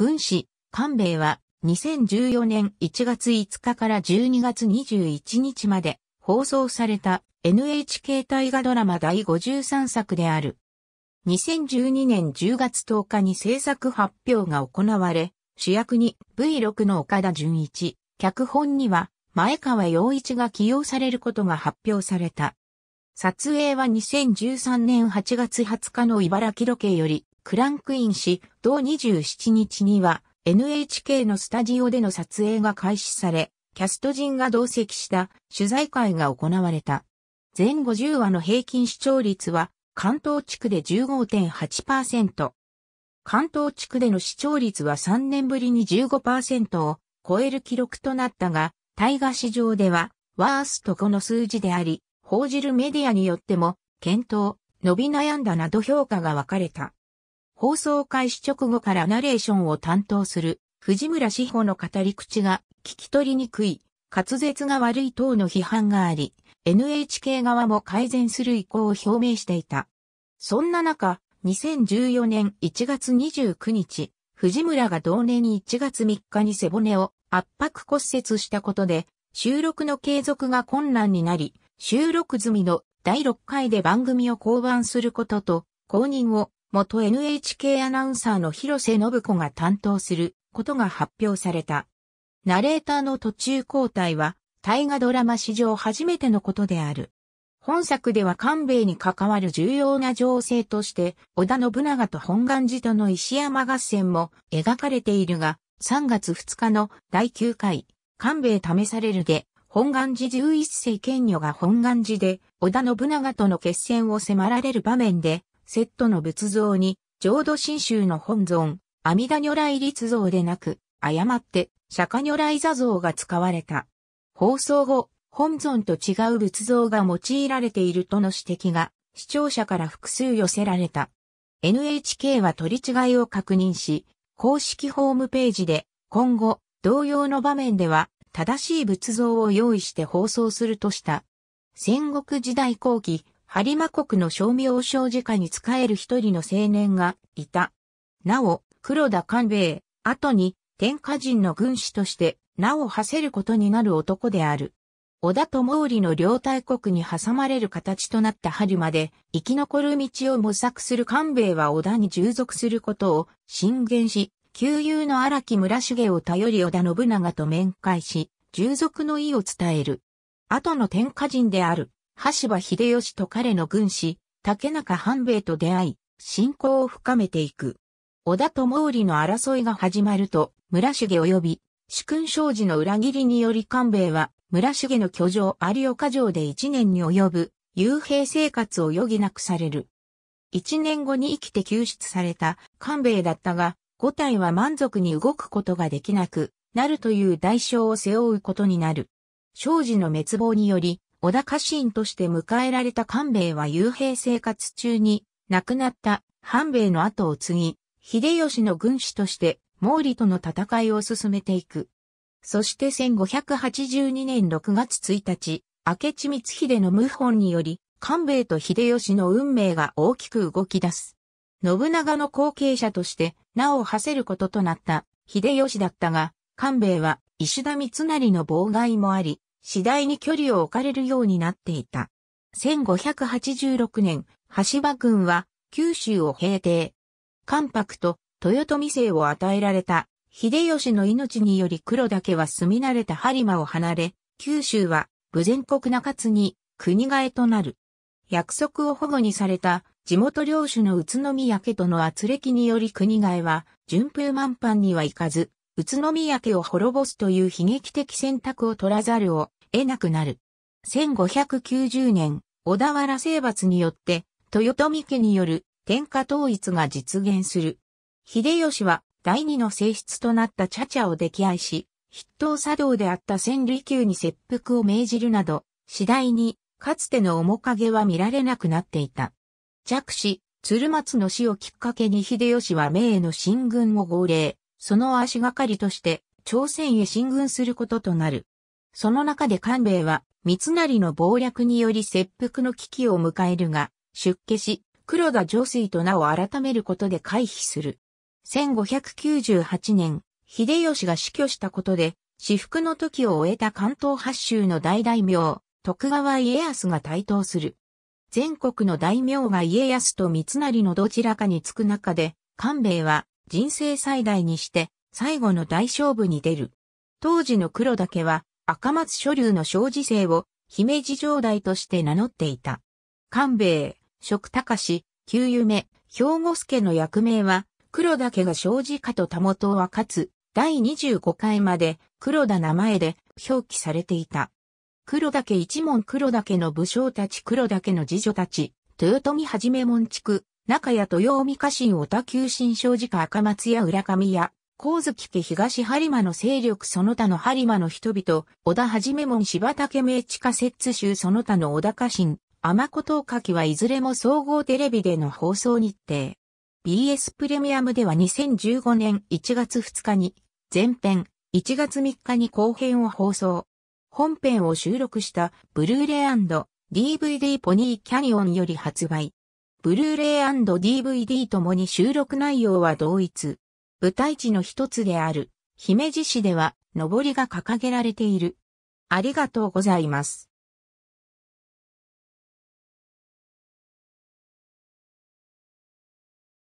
軍師、官兵衛は2014年1月5日から12月21日まで放送された NHK 大河ドラマ第53作である。2012年10月10日に制作発表が行われ、主役に V6 の岡田純一、脚本には前川洋一が起用されることが発表された。撮影は2013年8月20日の茨城ロケよりクランクインし、同27日には NHK のスタジオでの撮影が開始され、キャスト陣が同席した取材会が行われた。全50話の平均視聴率は関東地区で15.8%。関東地区での視聴率は3年ぶりに15%を超える記録となったが、大河市場ではワーストこの数字であり、報じるメディアによっても、検討、伸び悩んだなど評価が分かれた。放送開始直後からナレーションを担当する藤村志保の語り口が聞き取りにくい、滑舌が悪い等の批判があり、NHK 側も改善する意向を表明していた。そんな中、2014年1月29日、藤村が同年1月3日に背骨を圧迫骨折したことで、収録の継続が困難になり、収録済みの第6回で番組を降板することと、公認を元 NHK アナウンサーの広瀬信子が担当することが発表された。ナレーターの途中交代は、大河ドラマ史上初めてのことである。本作では官兵に関わる重要な情勢として、織田信長と本願寺との石山合戦も描かれているが、3月2日の第9回、官兵試されるで、本願寺11世権女が本願寺で、織田信長との決戦を迫られる場面で、セットの仏像に、浄土真宗の本尊、阿弥陀如来立像でなく、誤って、釈迦如来座像が使われた。放送後、本尊と違う仏像が用いられているとの指摘が、視聴者から複数寄せられた。NHK は取り違いを確認し、公式ホームページで、今後、同様の場面では、正しい仏像を用意して放送するとした。戦国時代後期、播磨国の商名商事下に仕える一人の青年がいた。なお、黒田官兵衛、後に天下人の軍師として名を馳せることになる男である。織田と毛利の両大国に挟まれる形となった春まで生き残る道を模索する官兵衛は織田に従属することを進言し、旧友の荒木村重を頼り織田信長と面会し、従属の意を伝える。後の天下人である橋場秀吉と彼の軍師、竹中半兵衛と出会い、信仰を深めていく。織田と毛利の争いが始まると、村重及び、主君正治の裏切りにより官兵衛は、村重の居城有岡城で一年に及ぶ、幽閉生活を余儀なくされる。一年後に生きて救出された官兵衛だったが、五体は満足に動くことができなくなるという代償を背負うことになる。正治の滅亡により、小田家臣として迎えられた官兵衛は幽閉生活中に亡くなった半兵衛の後を継ぎ、秀吉の軍師として毛利との戦いを進めていく。そして1582年6月1日、明智光秀の謀反により、官兵衛と秀吉の運命が大きく動き出す。信長の後継者として名を馳せることとなった秀吉だったが、官兵衛は石田三成の妨害もあり、次第に距離を置かれるようになっていた。1586年、橋場軍は九州を平定。関白と豊臣姓を与えられた秀吉の命により黒だけは住み慣れた播磨を離れ、九州は無全国中津に国替えとなる。約束を保護にされた地元領主の宇都宮家との圧力により国えは順風満帆にはいかず、宇都宮家を滅ぼすという悲劇的選択を取らざるを得なくなる。1590年、小田原征伐によって、豊臣家による天下統一が実現する。秀吉は第二の性質となった茶々を溺愛し、筆頭作動であった千里宮に切腹を命じるなど、次第に、かつての面影は見られなくなっていた。弱死、鶴松の死をきっかけに秀吉は明への進軍を号令、その足がかりとして、朝鮮へ進軍することとなる。その中で官兵衛は、三成の謀略により切腹の危機を迎えるが、出家し、黒田上水と名を改めることで回避する。1598年、秀吉が死去したことで、私服の時を終えた関東八州の大大名、徳川家康が台頭する。全国の大名が家康と三成のどちらかにつく中で、官兵衛は人生最大にして最後の大勝負に出る。当時の黒岳は赤松所流の小児生を姫路城代として名乗っていた。官兵衛、食高し、旧夢、兵庫助の役名は、黒田家が小児家とたもとはかつ、第25回まで黒田名前で表記されていた。黒田家一門黒田家の武将たち黒田家の次女たち、豊臣はじめ門地区、中谷豊臣家臣小田急新小児家赤松屋浦上屋、光月家東播磨の勢力その他の播磨の人々、小田はじめ門柴竹名地下摂州その他の小田家臣、天子東家はいずれも総合テレビでの放送日程。BS プレミアムでは2015年1月2日に、前編、1月3日に後編を放送。本編を収録したブルーレイ &DVD ポニーキャニオンより発売。ブルーレイ &DVD ともに収録内容は同一。舞台地の一つである、姫路市では、上りが掲げられている。ありがとうございます。